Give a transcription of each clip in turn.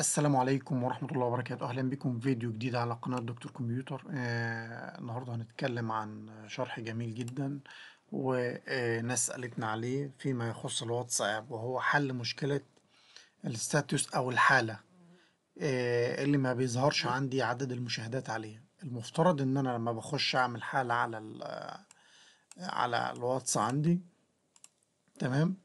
السلام عليكم ورحمة الله وبركاته أهلا بكم في فيديو جديد على قناة دكتور كمبيوتر آه النهاردة هنتكلم عن شرح جميل جدا وناس سألتنا عليه فيما يخص الواتساب وهو حل مشكلة الستاتوس أو الحالة آه اللي ما بيظهرش عندي عدد المشاهدات عليه المفترض إن أنا لما بخش أعمل حالة على على الواتس عندي تمام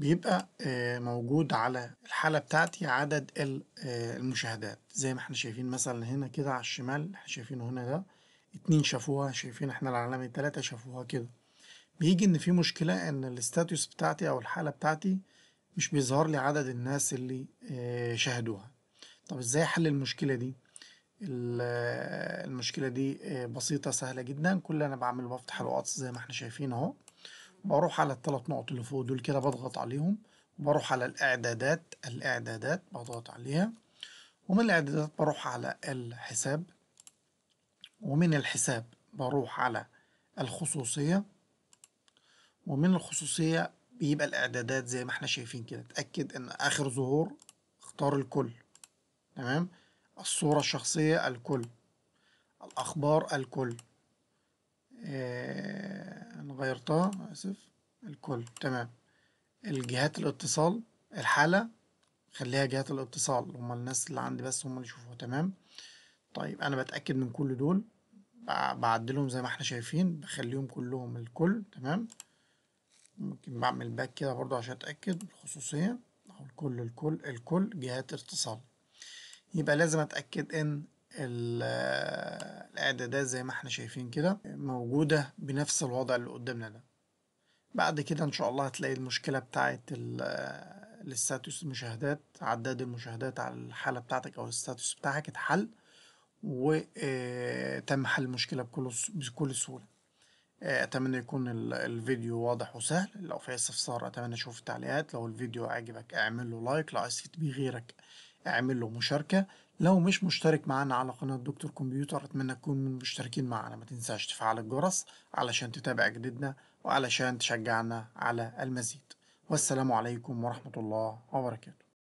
بيبقى آه، موجود على الحالة بتاعتي عدد آه، المشاهدات زي ما احنا شايفين مثلا هنا كده على الشمال احنا شايفينه هنا ده اتنين شافوها شايفين احنا العالمي التلاتة شافوها كده بيجي ان في مشكلة ان الستاتيوس بتاعتي او الحالة بتاعتي مش بيظهر لي عدد الناس اللي آه، شاهدوها طب ازاي احل المشكلة دي المشكلة دي بسيطة سهلة جدا كل اللي انا بعمله بفتح الواتس زي ما احنا شايفين اهو بروح على الثلاث نقط اللي فوق دول كده بضغط عليهم وبروح على الإعدادات الإعدادات بضغط عليها ومن الإعدادات بروح على الحساب ومن الحساب بروح على الخصوصية ومن الخصوصية بيبقى الإعدادات زي ما احنا شايفين كده اتأكد إن آخر ظهور اختار الكل تمام الصورة الشخصية الكل الأخبار الكل آه غيرتها آسف الكل تمام الجهات الاتصال الحالة خليها جهات الاتصال هما الناس اللي عندي بس هما اللي يشوفوها تمام طيب أنا بتأكد من كل دول بعدلهم زي ما احنا شايفين بخليهم كلهم الكل تمام ممكن بعمل باك كده برضو عشان أتأكد الخصوصية أو الكل الكل الكل جهات اتصال يبقى لازم أتأكد إن الاعدادات زي ما احنا شايفين كده موجودة بنفس الوضع اللي قدامنا ده بعد كده ان شاء الله هتلاقي المشكلة بتاعه الستاتوس المشاهدات عداد المشاهدات على الحالة بتاعتك او الستاتوس بتاعك اتحل وتم آه، حل المشكلة بكل بكل سهولة آه، اتمنى يكون الفيديو واضح وسهل لو في استفسار اتمنى اشوف التعليقات لو الفيديو عجبك اعمل له لايك لو عايز تفيد بيه غيرك اعمل له مشاركه لو مش مشترك معانا على قناه دكتور كمبيوتر اتمنى تكون من المشتركين معانا ما تنساش تفعل الجرس علشان تتابع جديدنا وعلشان تشجعنا على المزيد والسلام عليكم ورحمه الله وبركاته